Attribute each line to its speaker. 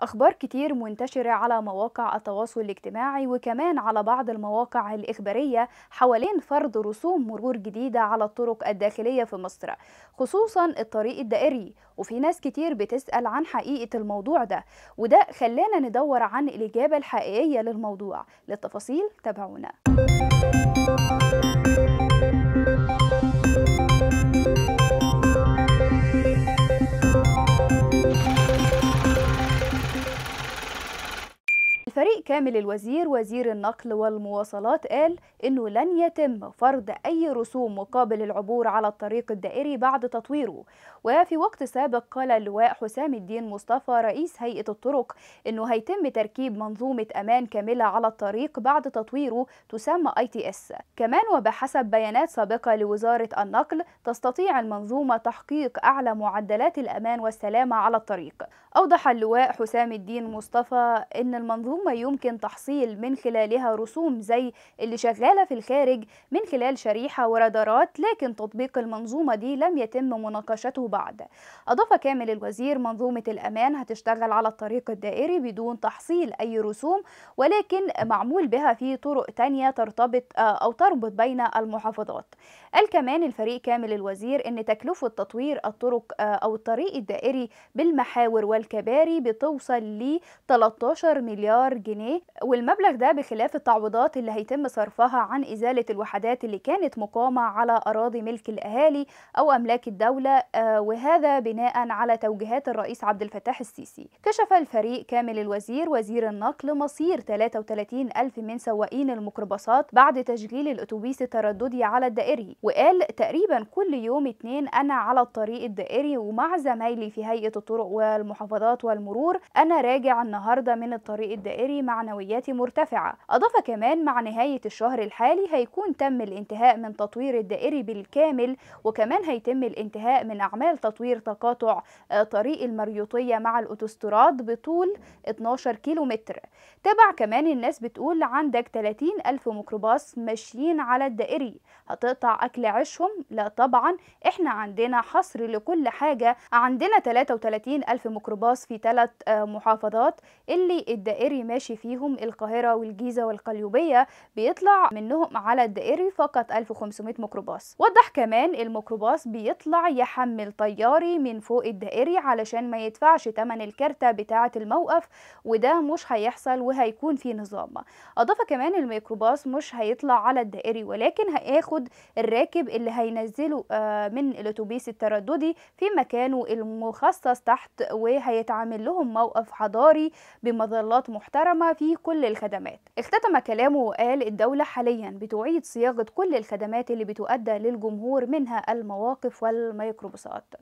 Speaker 1: أخبار كتير منتشرة على مواقع التواصل الاجتماعي وكمان على بعض المواقع الإخبارية حوالين فرض رسوم مرور جديدة على الطرق الداخلية في مصر خصوصا الطريق الدائري وفي ناس كتير بتسأل عن حقيقة الموضوع ده وده خلانا ندور عن الإجابة الحقيقية للموضوع للتفاصيل تابعونا فريق كامل الوزير وزير النقل والمواصلات قال إنه لن يتم فرض أي رسوم مقابل العبور على الطريق الدائري بعد تطويره وفي وقت سابق قال اللواء حسام الدين مصطفى رئيس هيئة الطرق إنه هيتم تركيب منظومة أمان كاملة على الطريق بعد تطويره تسمى اي تي اس كمان وبحسب بيانات سابقة لوزارة النقل تستطيع المنظومة تحقيق أعلى معدلات الأمان والسلامة على الطريق أوضح اللواء حسام الدين مصطفى إن المنظومة منظومة يمكن تحصيل من خلالها رسوم زي اللي شغالة في الخارج من خلال شريحة ورادارات لكن تطبيق المنظومة دي لم يتم مناقشته بعد أضاف كامل الوزير منظومة الأمان هتشتغل على الطريق الدائري بدون تحصيل أي رسوم ولكن معمول بها في طرق تانية ترتبط آه، أو تربط بين المحافظات قال كمان الفريق كامل الوزير أن تكلفة تطوير الطرق آه، أو الطريق الدائري بالمحاور والكباري بتوصل ل 13 مليار جنيه والمبلغ ده بخلاف التعويضات اللي هيتم صرفها عن إزالة الوحدات اللي كانت مقامة على أراضي ملك الأهالي أو أملاك الدولة آه، وهذا بناء على توجيهات الرئيس عبد الفتاح السيسي كشف الفريق كامل الوزير وزير النقل مصير 33 ألف من سواقين الميكروباصات بعد تشغيل الأتوبيس الترددي على الدائري وقال تقريبا كل يوم اتنين أنا على الطريق الدائري ومع زمايلي في هيئة الطرق والمحافظات والمرور أنا راجع النهاردة من الطريق الدائري الجزائري معنويات مرتفعة أضاف كمان مع نهاية الشهر الحالي هيكون تم الانتهاء من تطوير الدائري بالكامل وكمان هيتم الانتهاء من أعمال تطوير تقاطع آه، طريق المريوطية مع الأوتوستراد بطول 12 كيلومتر تبع كمان الناس بتقول عندك 30 ألف ميكروباص ماشيين على الدائري هتقطع أكل عيشهم لا طبعا احنا عندنا حصر لكل حاجة عندنا 33 ألف ميكروباص في ثلاث آه، محافظات اللي الدائري ما ماشي فيهم القاهرة والجيزة والقليوبية بيطلع منهم على الدائري فقط 1500 ميكروباص وضح كمان الميكروباص بيطلع يحمل طياري من فوق الدائري علشان ما يدفعش تمن الكارتة بتاعة الموقف وده مش هيحصل وهيكون في نظام أضاف كمان الميكروباص مش هيطلع على الدائري ولكن هياخد الراكب اللي هينزله آه، من الأتوبيس الترددي في مكانه المخصص تحت وهيتعمل لهم موقف حضاري بمظلات محترمة محترمة في كل الخدمات اختتم كلامه وقال الدولة حاليا بتعيد صياغة كل الخدمات اللي بتؤدى للجمهور منها المواقف والميكروباصات